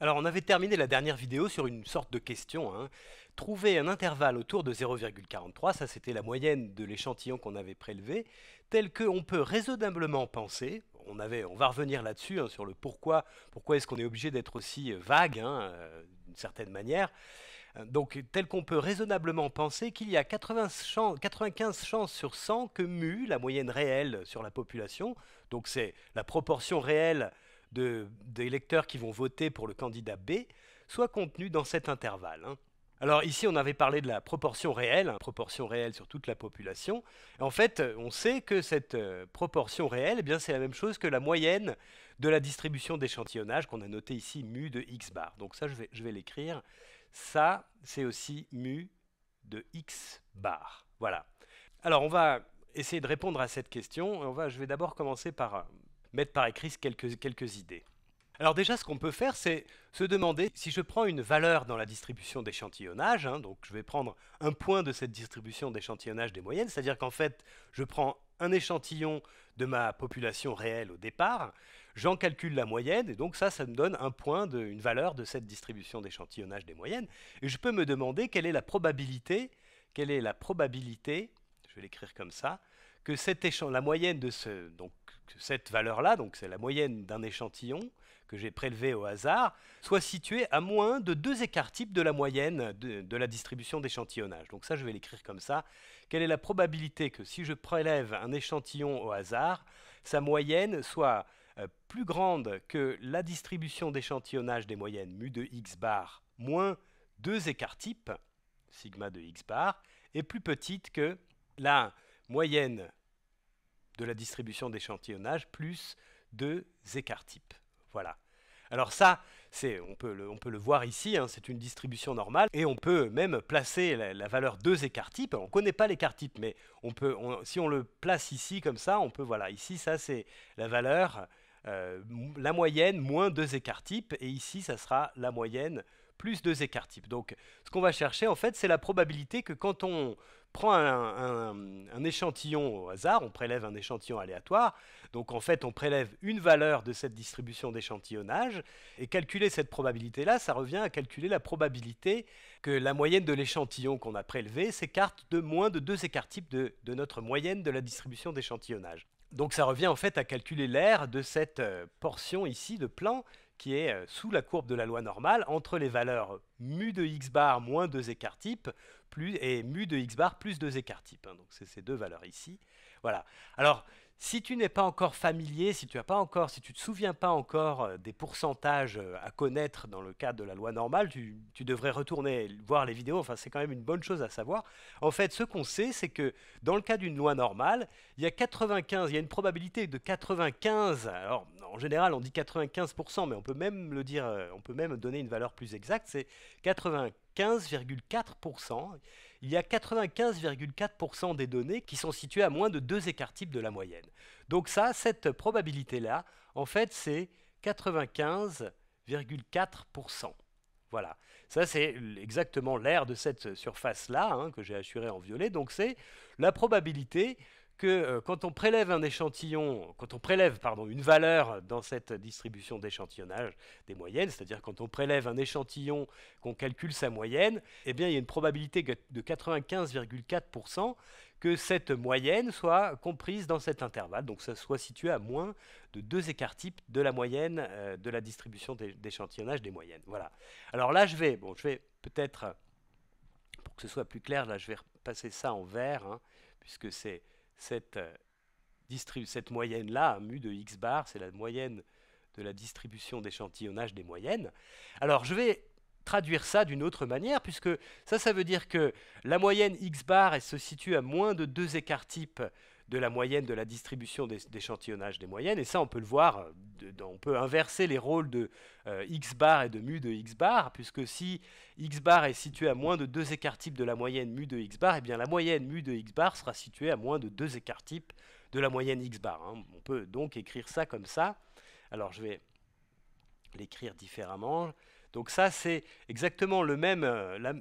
Alors on avait terminé la dernière vidéo sur une sorte de question. Hein. Trouver un intervalle autour de 0,43, ça c'était la moyenne de l'échantillon qu'on avait prélevé, tel qu'on peut raisonnablement penser, on, avait, on va revenir là-dessus, hein, sur le pourquoi, pourquoi est-ce qu'on est obligé d'être aussi euh, vague, hein, euh, d'une certaine manière, euh, donc tel qu'on peut raisonnablement penser qu'il y a 95 chances sur 100 que mu, la moyenne réelle sur la population, donc c'est la proportion réelle électeurs qui vont voter pour le candidat B soit contenu dans cet intervalle. Hein. Alors ici, on avait parlé de la proportion réelle, hein, proportion réelle sur toute la population. En fait, euh, on sait que cette euh, proportion réelle, eh bien, c'est la même chose que la moyenne de la distribution d'échantillonnage qu'on a notée ici mu de x bar. Donc ça, je vais, je vais l'écrire. Ça, c'est aussi mu de x bar. Voilà. Alors on va essayer de répondre à cette question. On va, je vais d'abord commencer par euh, mettre par écrit quelques, quelques idées. Alors déjà, ce qu'on peut faire, c'est se demander si je prends une valeur dans la distribution d'échantillonnage, hein, donc je vais prendre un point de cette distribution d'échantillonnage des moyennes, c'est-à-dire qu'en fait, je prends un échantillon de ma population réelle au départ, j'en calcule la moyenne, et donc ça, ça me donne un point, de, une valeur de cette distribution d'échantillonnage des moyennes, et je peux me demander quelle est la probabilité, quelle est la probabilité, je vais l'écrire comme ça, que la moyenne de ce, donc cette valeur-là, donc c'est la moyenne d'un échantillon que j'ai prélevé au hasard, soit située à moins de deux écarts types de la moyenne de, la distribution d'échantillonnage. Donc ça, je vais l'écrire comme ça. Quelle est la probabilité que si je prélève un échantillon au hasard, sa moyenne soit euh, plus grande que la distribution d'échantillonnage des moyennes mu de x bar moins deux écarts types, sigma de x bar, et plus petite que la moyenne de la distribution d'échantillonnage plus deux écarts types. Voilà. Alors ça, on peut, le, on peut, le, voir ici, hein, c'est une distribution normale, et on peut même placer la, valeur deux écarts-types. On ne connaît pas l'écart type, mais on peut, si on le place ici comme ça, on peut, voilà, ici ça c'est la valeur, euh, la moyenne moins deux écarts types, et ici ça sera la moyenne plus deux écarts types. Donc ce qu'on va chercher en fait, c'est la probabilité que quand on prend un, échantillon au hasard, on prélève un échantillon aléatoire. Donc en fait, on prélève une valeur de cette distribution d'échantillonnage. Et calculer cette probabilité-là, ça revient à calculer la probabilité que la moyenne de l'échantillon qu'on a prélevé s'écarte de moins de deux écarts types de, de notre moyenne de la distribution d'échantillonnage. Donc ça revient en fait à calculer l'aire de cette euh, portion ici de plan qui est euh, sous la courbe de la loi normale entre les valeurs mu de x bar moins 2 écarts types plus, et mu de x bar plus 2 écarts types. Hein. donc c'est ces deux valeurs ici. Voilà. Alors si tu n'es pas encore familier, si tu ne pas encore, si tu te souviens pas encore euh, des pourcentages euh, à connaître dans le cadre de la loi normale, tu, devrais retourner voir les vidéos. Enfin, c'est quand même une bonne chose à savoir. En fait, ce qu'on sait, c'est que dans le cas d'une loi normale, il y a 95, il y a une probabilité de 95. Alors, en général, on dit 95%, mais on peut même le dire, euh, on peut même donner une valeur plus exacte. C'est 95,4% il y a 95,4% des données qui sont situées à moins de deux écarts types de la moyenne. Donc ça, cette probabilité-là, en fait, c'est 95,4%. Voilà, ça c'est exactement l'aire de cette surface-là hein, que j'ai assurée en violet, donc c'est la probabilité que euh, quand on prélève un échantillon, quand on prélève pardon, une valeur dans cette distribution d'échantillonnage des moyennes, c'est-à-dire quand on prélève un échantillon, qu'on calcule sa moyenne, eh bien il y a une probabilité de 95,4% que cette moyenne soit comprise dans cet intervalle, donc ça soit situé à moins de deux écarts types de la moyenne euh, de la distribution d'échantillonnage des moyennes. Voilà. Alors là, je vais, bon, je vais peut-être, pour que ce soit plus clair, là, je vais repasser ça en vert, hein, puisque c'est euh, cette, moyenne-là, mu de x bar, c'est la moyenne de la distribution d'échantillonnage des moyennes. Alors je vais traduire ça d'une autre manière, puisque ça, ça veut dire que la moyenne x bar, elle se situe à moins de deux écarts types de la moyenne de la distribution d'échantillonnage des, moyennes. Et ça, on peut le voir, euh, on peut inverser les rôles de euh, x bar et de mu de x bar, puisque si x bar est situé à moins de deux écarts types de la moyenne mu de x bar, et eh bien la moyenne mu de x bar sera située à moins de deux écarts types de la moyenne x bar. Hein. On peut donc écrire ça comme ça. Alors je vais l'écrire différemment. Donc ça, c'est exactement le même, euh, la,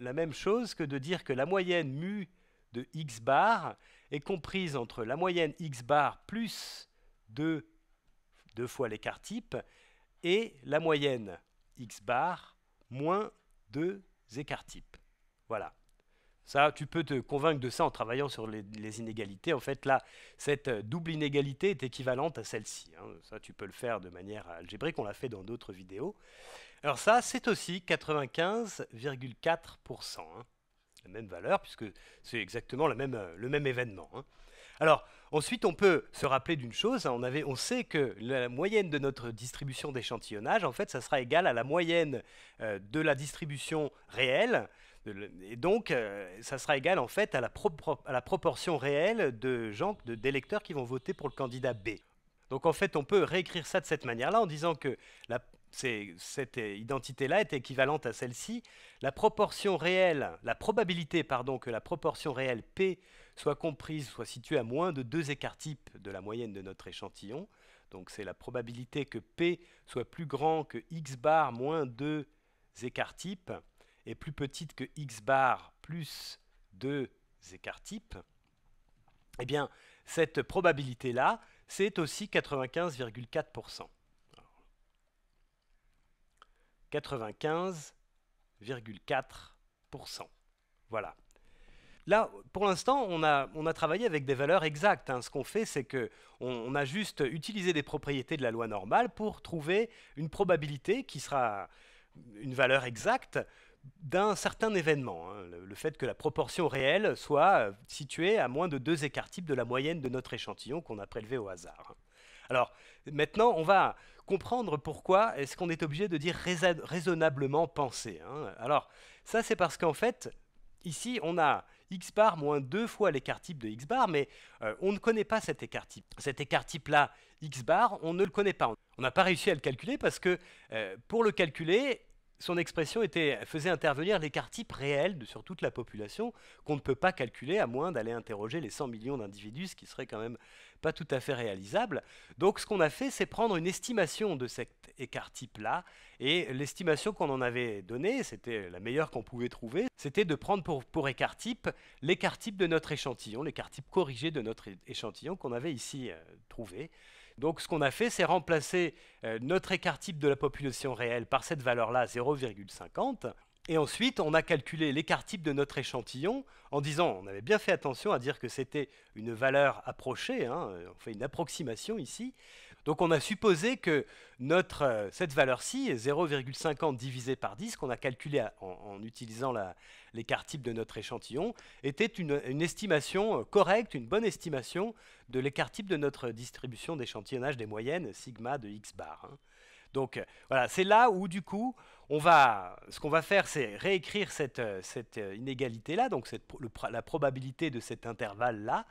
la, même chose que de dire que la moyenne mu de x bar est comprise entre la moyenne x bar plus 2, fois l'écart type et la moyenne x bar moins 2 écarts types. Voilà. Ça, tu peux te convaincre de ça en travaillant sur les, inégalités. En fait, là, cette double inégalité est équivalente à celle-ci. Hein. Ça, tu peux le faire de manière algébrique. On l'a fait dans d'autres vidéos. Alors ça, c'est aussi 95,4% la même valeur, puisque c'est exactement la même, euh, le même événement. Hein. Alors, ensuite, on peut se rappeler d'une chose, hein, on, avait, on sait que la moyenne de notre distribution d'échantillonnage, en fait, ça sera égal à la moyenne euh, de la distribution réelle, et donc euh, ça sera égal, en fait, à la, à la proportion réelle de gens, d'électeurs qui vont voter pour le candidat B. Donc en fait, on peut réécrire ça de cette manière-là en disant que la, cette euh, identité-là est équivalente à celle-ci, la proportion réelle, la probabilité pardon, que la proportion réelle P soit comprise, soit située à moins de deux écarts types de la moyenne de notre échantillon. Donc c'est la probabilité que P soit plus grand que x bar moins 2 écarts types et plus petite que x bar plus 2 écarts types. Eh bien, cette probabilité-là, c'est aussi 95,4%. 95,4%. Voilà. Là, pour l'instant, on a, travaillé avec des valeurs exactes. Hein. Ce qu'on fait, c'est qu'on a juste utilisé des propriétés de la loi normale pour trouver une probabilité qui sera une valeur exacte d'un certain événement. Hein. Le, le, fait que la proportion réelle soit située à moins de deux écarts types de la moyenne de notre échantillon qu'on a prélevé au hasard. Hein. Alors maintenant, on va comprendre pourquoi est-ce qu'on est obligé de dire raisonnablement penser. Hein. Alors ça, c'est parce qu'en fait, ici, on a x bar moins deux fois l'écart type de x bar, mais euh, on ne connaît pas cet écart type. Cet écart type-là, x bar, on ne le connaît pas. On n'a pas réussi à le calculer parce que euh, pour le calculer, son expression faisait intervenir l'écart type réel de, sur toute la population qu'on ne peut pas calculer à moins d'aller interroger les 100 millions d'individus, ce qui serait quand même pas tout à fait réalisable. Donc ce qu'on a fait, c'est prendre une estimation de cet écart type-là, et l'estimation qu'on en avait donnée, c'était la meilleure qu'on pouvait trouver, c'était de prendre pour, écart type l'écart type de notre échantillon, l'écart type corrigé de notre échantillon qu'on avait ici euh, trouvé. Donc ce qu'on a fait, c'est remplacer euh, notre écart type de la population réelle par cette valeur-là, 0,50. Et ensuite, on a calculé l'écart type de notre échantillon en disant, on avait bien fait attention à dire que c'était une valeur approchée, hein, euh, on fait une approximation ici. Donc on a supposé que notre, euh, cette valeur-ci, 0,50 divisé par 10, qu'on a calculé en, utilisant l'écart type de notre échantillon, était une, estimation euh, correcte, une bonne estimation de l'écart type de notre distribution d'échantillonnage des moyennes, sigma de x bar. Hein. Donc voilà, c'est là où du coup va, ce qu'on va faire, c'est réécrire cette, euh, euh, inégalité-là, donc la probabilité de cet intervalle-là,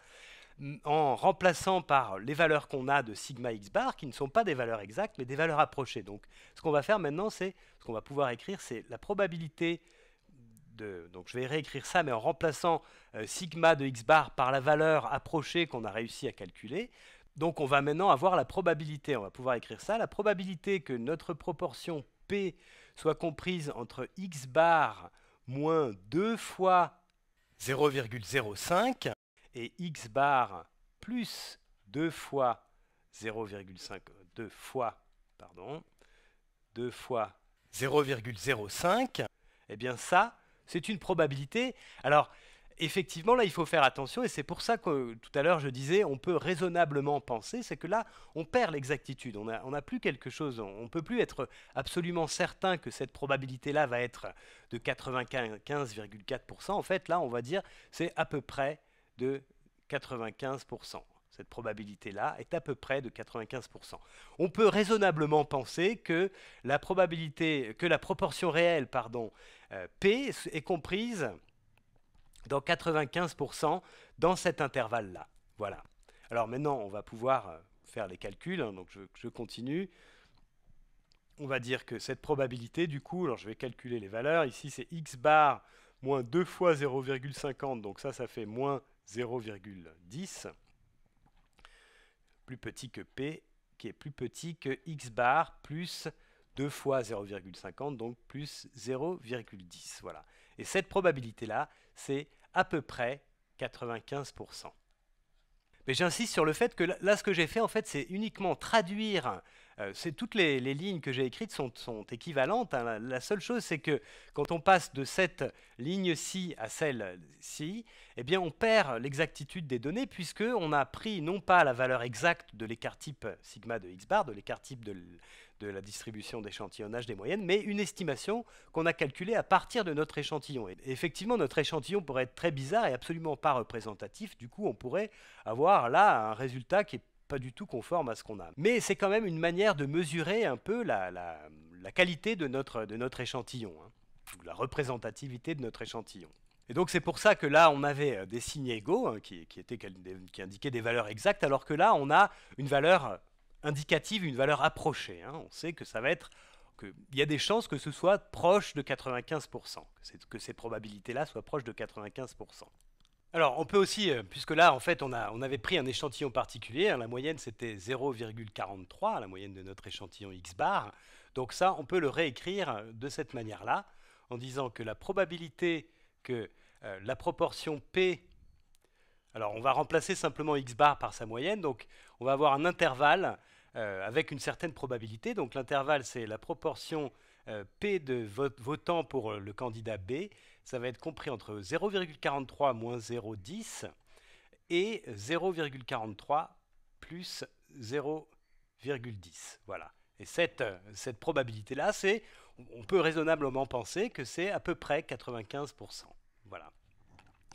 en remplaçant par les valeurs qu'on a de sigma x bar, qui ne sont pas des valeurs exactes, mais des valeurs approchées. Donc ce qu'on va faire maintenant, c'est ce qu'on va pouvoir écrire, c'est la probabilité de, donc je vais réécrire ça, mais en remplaçant euh, sigma de x bar par la valeur approchée qu'on a réussi à calculer. Donc on va maintenant avoir la probabilité, on va pouvoir écrire ça, la probabilité que notre proportion P soit comprise entre x bar moins 2 fois 0,05 et x bar plus 2 fois 0,5 fois pardon 2 fois 0,05 et eh bien ça c'est une probabilité alors effectivement, là, il faut faire attention, et c'est pour ça que euh, tout à l'heure, je disais, on peut raisonnablement penser, c'est que là, on perd l'exactitude, on n'a plus quelque chose, on ne peut plus être absolument certain que cette probabilité-là va être de 95,4%. En fait, là, on va dire, c'est à peu près de 95%. Cette probabilité-là est à peu près de 95%. On peut raisonnablement penser que la probabilité, que la proportion réelle, pardon, euh, P est comprise dans 95% dans cet intervalle-là. Voilà. Alors maintenant, on va pouvoir euh, faire les calculs, hein, donc je, je, continue. On va dire que cette probabilité, du coup, alors je vais calculer les valeurs, ici c'est x bar moins 2 fois 0,50, donc ça, ça fait moins 0,10, plus petit que p, qui est plus petit que x bar plus 2 fois 0,50, donc plus 0,10. Voilà. Et cette probabilité-là, c'est à peu près 95%. Mais j'insiste sur le fait que là, ce que j'ai fait, en fait, c'est uniquement traduire. Euh, toutes les, lignes que j'ai écrites sont, équivalentes. Hein. La, seule chose, c'est que quand on passe de cette ligne-ci à celle-ci, eh bien, on perd l'exactitude des données puisqu'on a pris non pas la valeur exacte de l'écart type sigma de x bar, de l'écart type de de la distribution d'échantillonnage des moyennes, mais une estimation qu'on a calculée à partir de notre échantillon. Et effectivement, notre échantillon pourrait être très bizarre et absolument pas représentatif. Du coup, on pourrait avoir là un résultat qui est pas du tout conforme à ce qu'on a. Mais c'est quand même une manière de mesurer un peu la, qualité de notre, de notre échantillon, hein, la représentativité de notre échantillon. Et donc c'est pour ça que là on avait euh, des signes égaux hein, qui, qui indiquaient des valeurs exactes, alors que là on a une valeur indicative, une valeur approchée. Hein. On sait que ça va être qu'il y a des chances que ce soit proche de 95%, que, ces probabilités-là soient proches de 95%. Alors on peut aussi, euh, puisque là en fait on, a, on avait pris un échantillon particulier, hein, la moyenne c'était 0,43, la moyenne de notre échantillon x bar, donc ça on peut le réécrire de cette manière-là, en disant que la probabilité que euh, la proportion P alors on va remplacer simplement x bar par sa moyenne, donc on va avoir un intervalle euh, avec une certaine probabilité. Donc l'intervalle, c'est la proportion euh, P de votants pour euh, le candidat B. Ça va être compris entre 0,43 moins 0,10 et 0,43 plus 0,10. Voilà. Et cette, cette probabilité-là, c'est, on peut raisonnablement penser que c'est à peu près 95%. Voilà.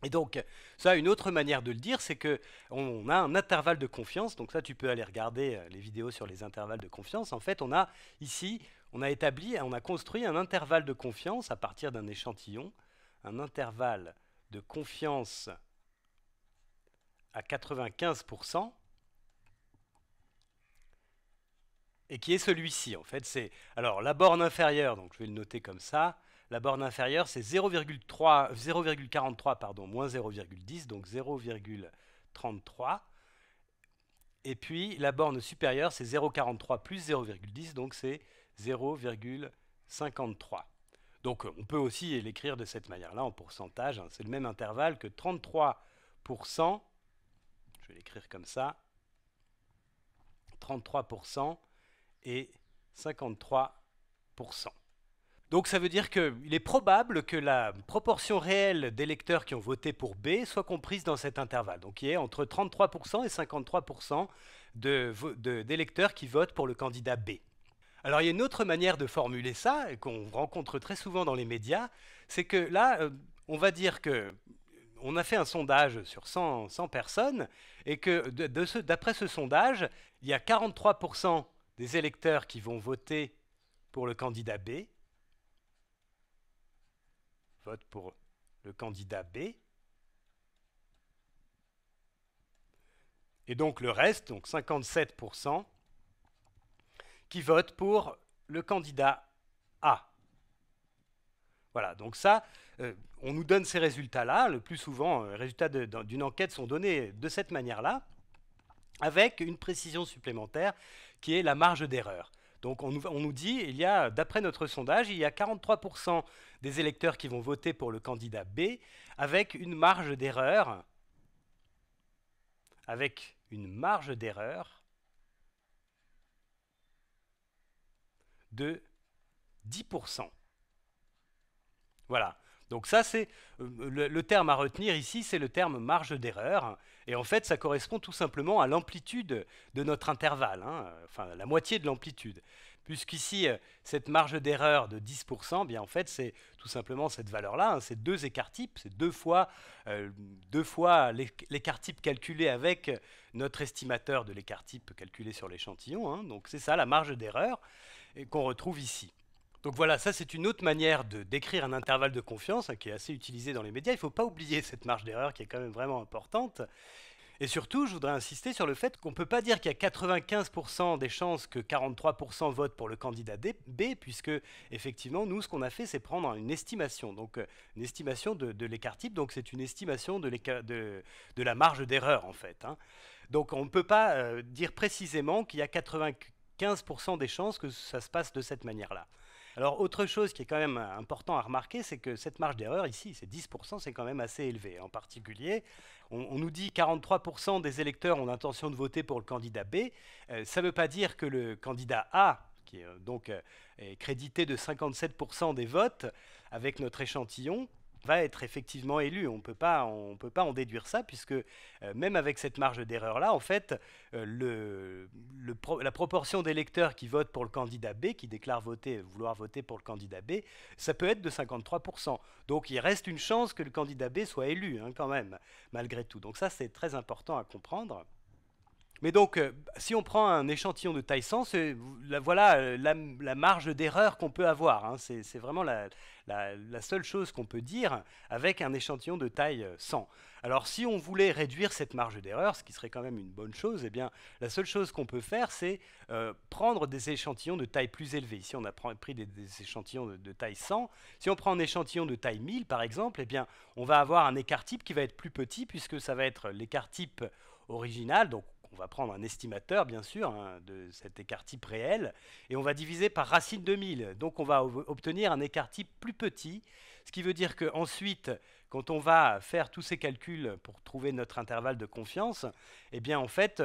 Et donc, ça, une autre manière de le dire, c'est que on a un intervalle de confiance. Donc ça, tu peux aller regarder euh, les vidéos sur les intervalles de confiance. En fait, on a ici, on a établi, on a construit un intervalle de confiance à partir d'un échantillon, un intervalle de confiance à 95%, et qui est celui-ci. En fait, c'est alors la borne inférieure. Donc je vais le noter comme ça. La borne inférieure, c'est 0,43, pardon, moins 0,10, donc 0,33. Et puis la borne supérieure, c'est 0,43 plus 0,10, donc c'est 0,53. Donc euh, on peut aussi l'écrire de cette manière-là en pourcentage. Hein. c'est le même intervalle que 33%. Je vais l'écrire comme ça. 33% et 53%. Donc ça veut dire qu'il est probable que la proportion réelle d'électeurs qui ont voté pour B soit comprise dans cet intervalle, donc y est entre 33% et 53% d'électeurs qui votent pour le candidat B. Alors il y a une autre manière de formuler ça, qu'on rencontre très souvent dans les médias, c'est que là, euh, on va dire que euh, on a fait un sondage sur 100, personnes, et que d'après ce sondage, il y a 43% des électeurs qui vont voter pour le candidat B, vote pour le candidat B. Et donc le reste, donc 57%, qui votent pour le candidat A. Voilà, donc ça, euh, on nous donne ces résultats-là. Le plus souvent, les euh, résultats d'une enquête sont donnés de cette manière-là, avec une précision supplémentaire qui est la marge d'erreur. Donc on nous, dit, il y a, d'après notre sondage, il y a 43% des électeurs qui vont voter pour le candidat B, avec une marge d'erreur, avec une marge d'erreur de 10%. Voilà. Donc ça, c'est euh, le, terme à retenir ici, c'est le terme marge d'erreur. Et en fait, ça correspond tout simplement à l'amplitude de notre intervalle, hein, enfin la moitié de l'amplitude. Puisqu'ici, euh, cette marge d'erreur de 10%, bien en fait, c'est tout simplement cette valeur-là, hein, c'est deux écarts-types, c'est deux fois, euh, fois l'écart-type calculé avec notre estimateur de l'écart-type calculé sur l'échantillon. Hein. donc c'est ça la marge d'erreur qu'on retrouve ici. Donc voilà, ça c'est une autre manière de décrire un intervalle de confiance hein, qui est assez utilisé dans les médias. Il ne faut pas oublier cette marge d'erreur qui est quand même vraiment importante. Et surtout, je voudrais insister sur le fait qu'on ne peut pas dire qu'il y a 95% des chances que 43% votent pour le candidat B, puisque effectivement, nous, ce qu'on a fait, c'est prendre une estimation, donc euh, une estimation de, l'écart type, donc c'est une estimation de, la marge d'erreur, en fait. Hein. Donc on ne peut pas euh, dire précisément qu'il y a 95% des chances que ça se passe de cette manière-là. Alors, autre chose qui est quand même euh, important à remarquer, c'est que cette marge d'erreur ici, c'est 10%, c'est quand même assez élevé. En particulier, on, nous dit 43% des électeurs ont l'intention de voter pour le candidat B. Euh, ça ne veut pas dire que le candidat A, qui est euh, donc est crédité de 57% des votes avec notre échantillon, va être effectivement élu. On ne peut pas en déduire ça, puisque euh, même avec cette marge d'erreur-là, en fait, euh, la proportion d'électeurs qui votent pour le candidat B, qui déclarent voter, vouloir voter pour le candidat B, ça peut être de 53%. Donc il reste une chance que le candidat B soit élu, hein, quand même, malgré tout. Donc ça, c'est très important à comprendre. Mais donc, euh, si on prend un échantillon de taille 100, voilà euh, la, marge d'erreur qu'on peut avoir. Hein. C'est vraiment la, seule chose qu'on peut dire avec un échantillon de taille 100. Euh, Alors si on voulait réduire cette marge d'erreur, ce qui serait quand même une bonne chose, eh bien la seule chose qu'on peut faire, c'est prendre des échantillons de taille plus élevée. Ici, on a pris des, échantillons de, taille 100. Si on prend un échantillon de taille 1000, par exemple, eh bien on va avoir un écart type qui va être plus petit puisque ça va être l'écart type original, donc on va prendre un estimateur, bien sûr, hein, de cet écart-type réel, et on va diviser par racine de 1000. Donc on va obtenir un écart-type plus petit, ce qui veut dire qu'ensuite, quand on va faire tous ces calculs pour trouver notre intervalle de confiance, eh bien en fait,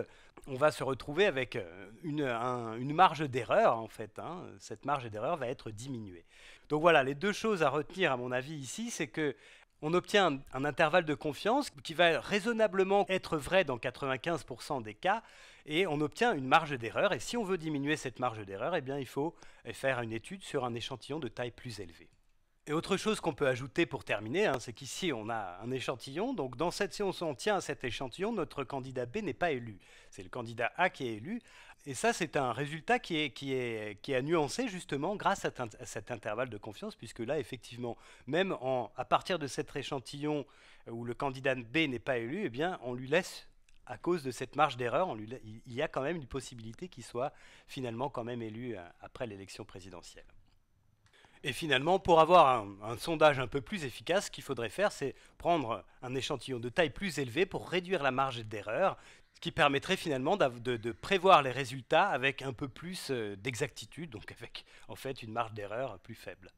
on va se retrouver avec euh, une, marge d'erreur, en fait. Hein. Cette marge d'erreur va être diminuée. Donc voilà, les deux choses à retenir, à mon avis, ici, c'est que on obtient un, intervalle de confiance qui va raisonnablement être vrai dans 95% des cas et on obtient une marge d'erreur. Et si on veut diminuer cette marge d'erreur, eh bien, il faut faire une étude sur un échantillon de taille plus élevée. Et autre chose qu'on peut ajouter pour terminer, hein, c'est qu'ici on a un échantillon. Donc dans cette séance, on tient à cet échantillon, notre candidat B n'est pas élu. C'est le candidat A qui est élu. Et ça, c'est un résultat qui est, qui, à justement grâce à, cet intervalle de confiance, puisque là, effectivement, même à partir de cet échantillon où le candidat B n'est pas élu, eh bien, on lui laisse à cause de cette marge d'erreur, il y a quand même une possibilité qu'il soit finalement quand même élu euh, après l'élection présidentielle. Et finalement, pour avoir un, sondage un peu plus efficace, ce qu'il faudrait faire, c'est prendre un échantillon de taille plus élevée pour réduire la marge d'erreur, ce qui permettrait finalement de, de, prévoir les résultats avec un peu plus euh, d'exactitude, donc avec en fait une marge d'erreur plus faible.